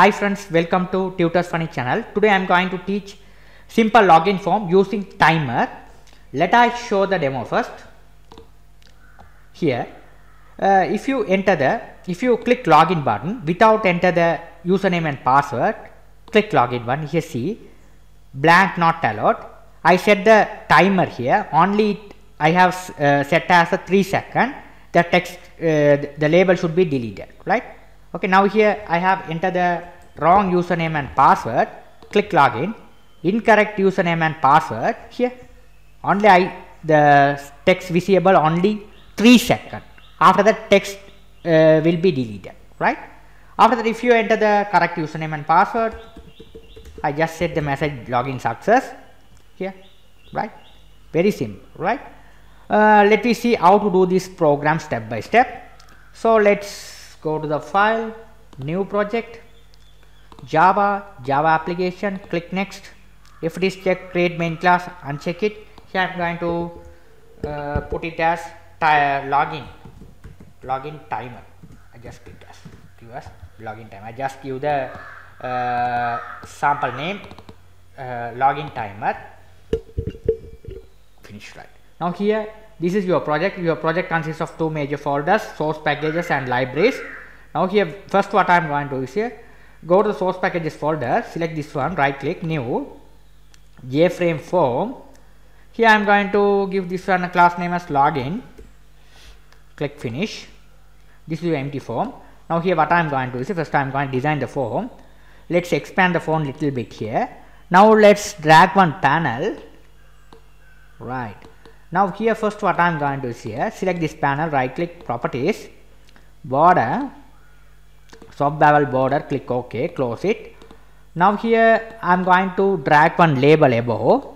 Hi friends, welcome to Tutors Funny channel. Today I am going to teach simple login form using timer. Let us show the demo first. Here, uh, if you enter the, if you click login button without enter the username and password, click login button. Here see, blank not allowed. I set the timer here. Only I have uh, set as a three second. The text, uh, the label should be deleted, right? okay now here I have entered the wrong username and password click login incorrect username and password here only I the text visible only 3 seconds after that text uh, will be deleted right after that if you enter the correct username and password I just set the message login success here right very simple right uh, let me see how to do this program step by step so let's go to the file new project java java application click next if it is checked create main class uncheck it here i'm going to uh, put it as login login timer i just did as give us login time i just give the uh, sample name uh, login timer finish right now here this is your project. Your project consists of two major folders, source packages and libraries. Now here, first what I am going to do is here, go to the source packages folder, select this one, right click, new, JFrame form. Here I am going to give this one a class name as login. Click finish. This is your empty form. Now here what I am going to do is first I am going to design the form. Let's expand the form little bit here. Now let's drag one panel. Right now here first what I'm going to do is here select this panel right click properties border soft bevel border click OK close it now here I'm going to drag one label above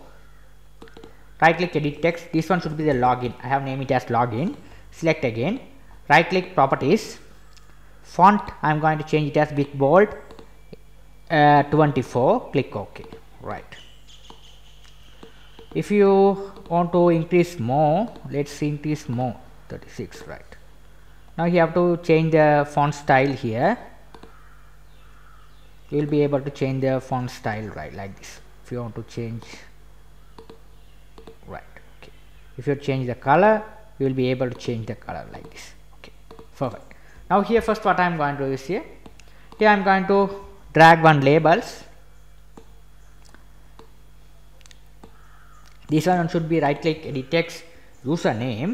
right click edit text this one should be the login I have named it as login select again right click properties font I'm going to change it as big bold uh, 24 click OK right if you want to increase more let's increase more 36 right now you have to change the font style here you will be able to change the font style right like this if you want to change right okay if you change the color you will be able to change the color like this okay perfect now here first what i'm going to do is here here i'm going to drag one labels this one should be right click edit text username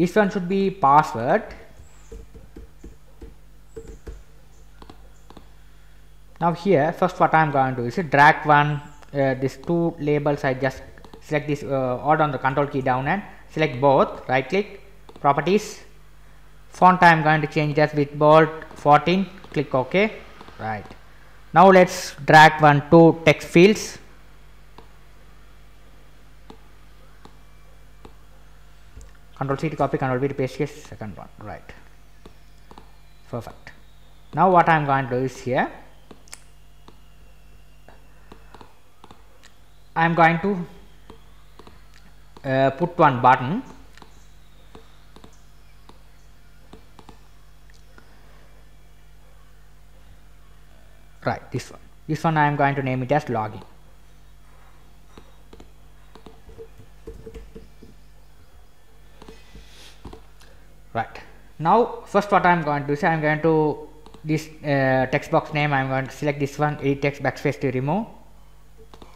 this one should be password now here first what I'm going to do is drag one uh, these two labels I just select this uh, hold on the control key down and select both right click properties font I'm going to change that with bold 14 click OK right now let's drag one two text fields. Control C to copy, Control V to paste here, second one, right. Perfect. Now what I am going to do is here, I am going to uh, put one button right this one this one I am going to name it as login right now first what I am going to do is I am going to this uh, text box name I am going to select this one edit text backspace to remove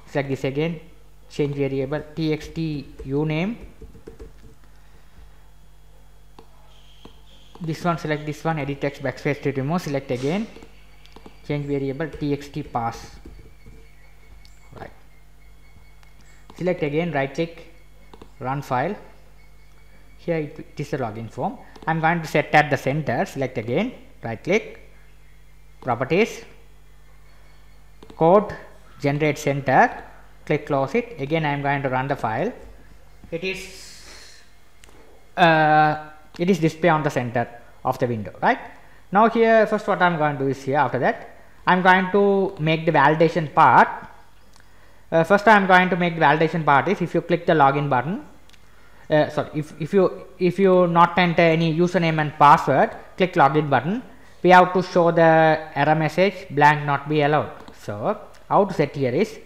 select this again change variable txt uname this one select this one edit text backspace to remove select again change variable txt pass right select again right click run file here it is a login form I'm going to set at the center select again right click properties code generate center click close it again I am going to run the file it is uh, it is display on the center of the window right now here first what I'm going to do is here after that I am going to make the validation part uh, first I am going to make the validation part is if you click the login button uh, sorry if, if you if you not enter any username and password click login button we have to show the error message blank not be allowed so how to set here is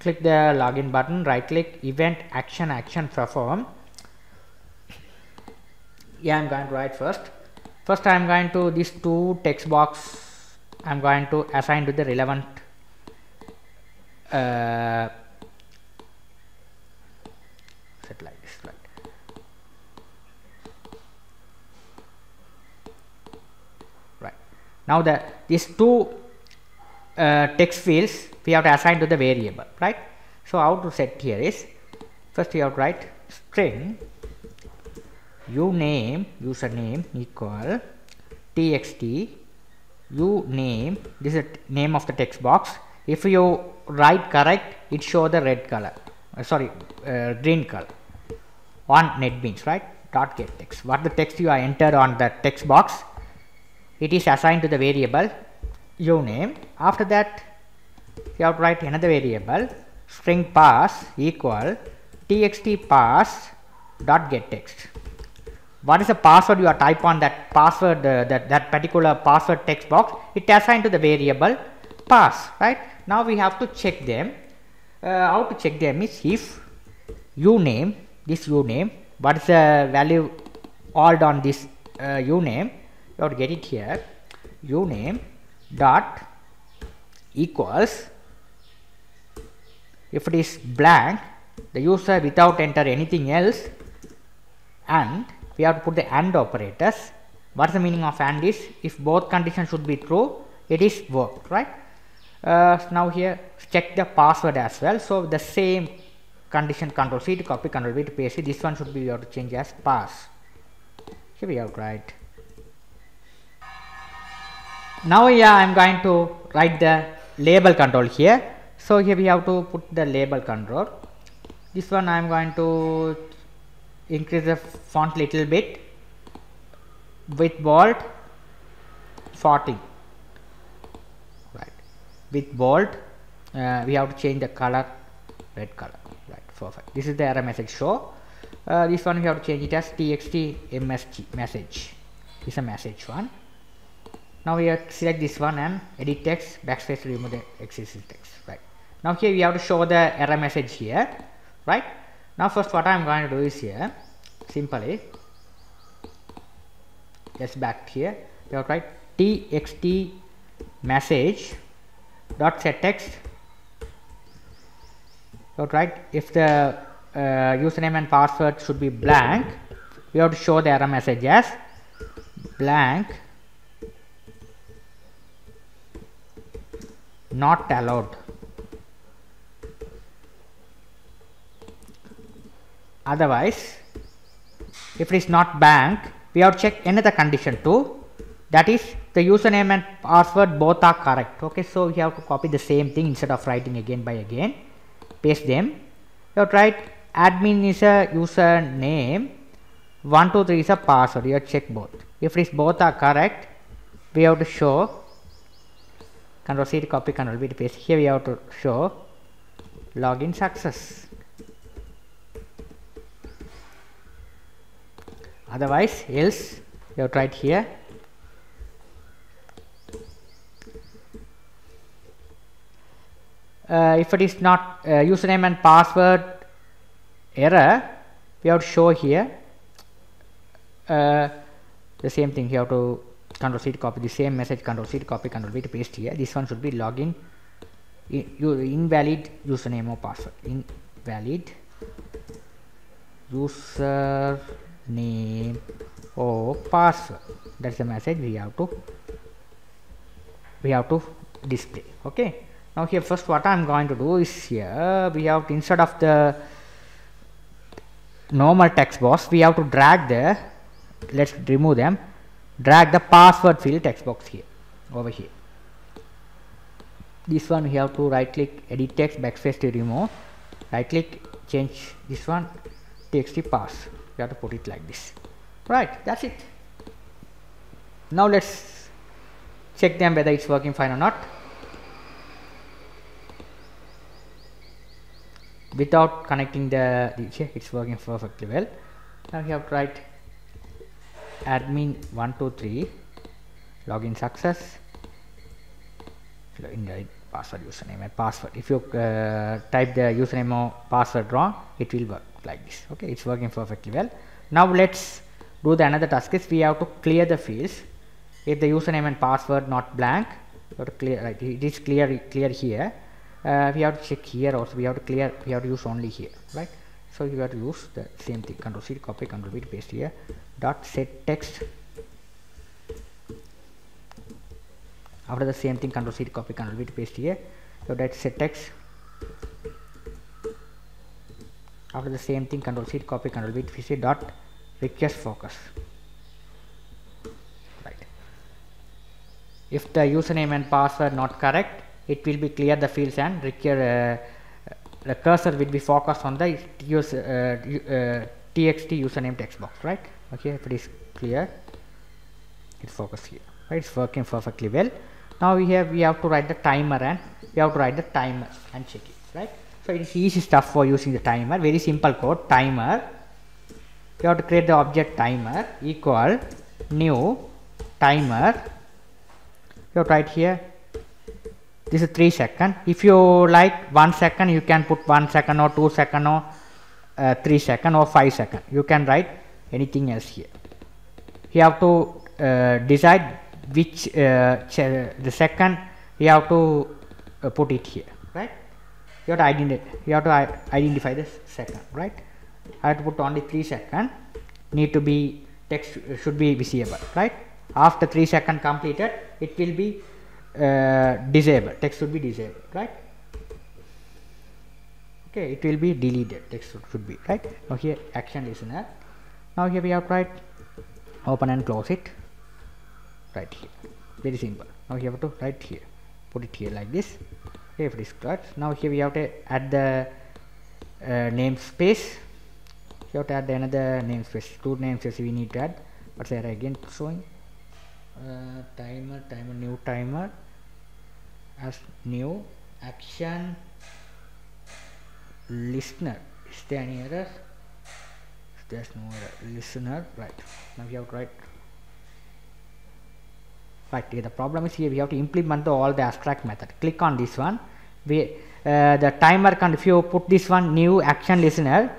click the login button right click event action action perform yeah I'm going to write first first I'm going to these two text box I'm going to assign to the relevant uh, set like this right now the these two uh, text fields we have to assign to the variable right so how to set here is first we have to write string uname username equal txt you name this is the name of the text box if you write correct it show the red color uh, sorry uh, green color on netbeans right dot get text what the text you are entered on the text box it is assigned to the variable you name after that you have to write another variable string pass equal txt pass dot get text what is the password you are type on that password uh, that that particular password text box it assigned to the variable pass right now we have to check them uh, how to check them is if uname this uname what is the value alt on this uh, uname you have to get it here uname dot equals if it is blank the user without enter anything else and we have to put the AND operators what's the meaning of AND is if both conditions should be true it is worked right uh, now here check the password as well so the same condition control C to copy control V to paste it. this one should be you have to change as pass here we have right now yeah I'm going to write the label control here so here we have to put the label control this one I'm going to increase the font little bit with bold forty, right with bold uh, we have to change the color red color right perfect this is the error message show uh, this one we have to change it as txt msg message is a message one now we have select this one and edit text backspace to remove the existing text right now here we have to show the error message here right now first what I am going to do is here simply just back here we have to write txt message dot set text you have to write if the uh, username and password should be blank we have to show the error message as blank not allowed otherwise if it is not bank we have to check another condition too that is the username and password both are correct okay so we have to copy the same thing instead of writing again by again paste them you have to write admin is a username 123 is a password you have to check both if it is both are correct we have to show control c to copy control v to paste here we have to show login success otherwise else you have tried here uh, if it is not uh, username and password error we have to show here uh, the same thing you have to control C to copy the same message control C to copy control V to paste here this one should be login invalid username or password invalid user name or password. that's the message we have to we have to display okay now here first what I'm going to do is here we have to, instead of the normal text box we have to drag the let's remove them drag the password field text box here over here this one we have to right click edit text backspace to remove right click change this one txt pass we have to put it like this right that's it now let's check them whether it's working fine or not without connecting the, it's working perfectly well now you have to write admin 123 login success in password username and password if you uh, type the username or password wrong it will work like this okay it's working perfectly well now let's do the another task is we have to clear the fields if the username and password not blank you to clear right it is clear clear here uh, we have to check here also we have to clear we have to use only here right so you have to use the same thing control c copy control v paste here dot set text after the same thing control c copy control v paste here so that set text after the same thing control C, copy control v we dot request focus right if the username and password not correct it will be clear the fields and require uh, the cursor will be focused on the use, uh, uh, txt username text box right okay if it is clear it focus here right it's working perfectly well now we have we have to write the timer and we have to write the timer and check it right so it is easy stuff for using the timer, very simple code timer. You have to create the object timer equal new timer. You have to write here this is 3 second. If you like 1 second, you can put 1 second or 2 second or uh, 3 second or 5 second. You can write anything else here. You have to uh, decide which uh, the second you have to uh, put it here, right? you have to identify you have to identify this second right only 3 second need to be text should be visible right after 3 second completed it will be uh, disabled text should be disabled right okay it will be deleted text should be right now here action listener now here we have to write open and close it right here very simple now you have to write here put it here like this okay if it is class now here we have to add the uh, namespace you have to add another namespace two namespace we need to add but there again showing uh, timer timer new timer as new action listener is there any error there's no error listener right now we have to write right here the problem is here we have to implement the, all the abstract method click on this one we uh, the timer can if you put this one new action listener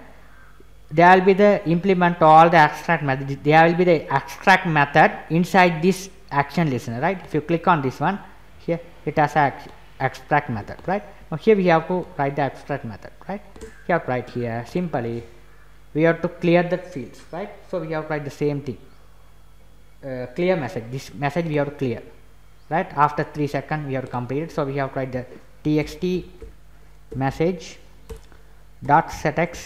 there will be the implement all the extract method there will be the extract method inside this action listener right if you click on this one here it has a extract method right now here we have to write the extract method right here right here simply we have to clear the fields right so we have to write the same thing uh, clear message this message we have to clear right after 3 seconds we have completed so we have to write the txt message dot setx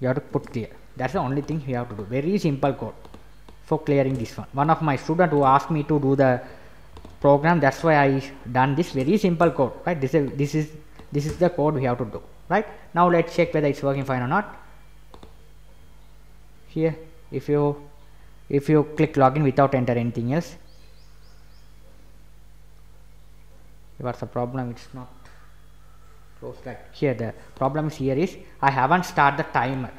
you have to put clear that's the only thing you have to do very simple code for clearing this one one of my student who asked me to do the program that's why I done this very simple code right this is this is this is the code we have to do right now let's check whether it's working fine or not here if you if you click login without enter anything else what's the problem it's not close like here the problem is here is I haven't start the timer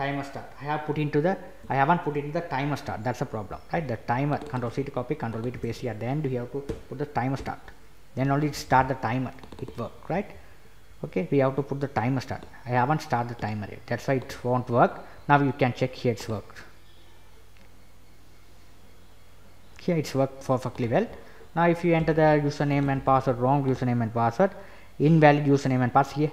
timer start I have put into the I haven't put into the timer start that's a problem right the timer control C to copy control V to paste here then we have to put the timer start then only start the timer it work right okay we have to put the timer start I haven't start the timer yet that's why it won't work now you can check here it's worked here it's worked perfectly well now if you enter the username and password wrong username and password invalid username and password here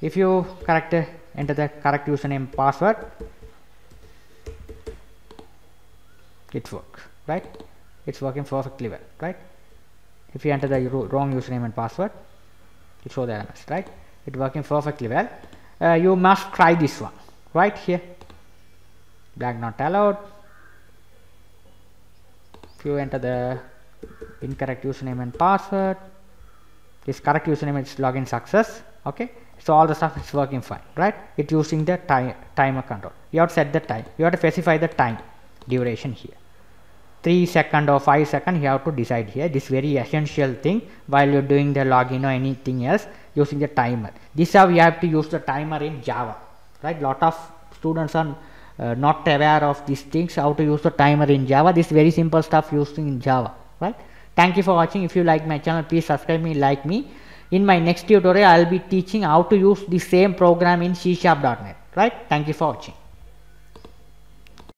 if you correct enter the correct username password it works right it's working perfectly well right if you enter the wrong username and password it shows the error, right it's working perfectly well uh, you must try this one right here black not allowed if you enter the incorrect username and password this correct username is login success okay so all the stuff is working fine right It's using the time timer control you have to set the time you have to specify the time duration here 3 second or 5 second you have to decide here this very essential thing while you're doing the login or anything else using the timer this how you have to use the timer in java right lot of students are uh, not aware of these things how to use the timer in java this very simple stuff using in java right thank you for watching if you like my channel please subscribe me like me in my next tutorial i'll be teaching how to use the same program in c sharp.net right thank you for watching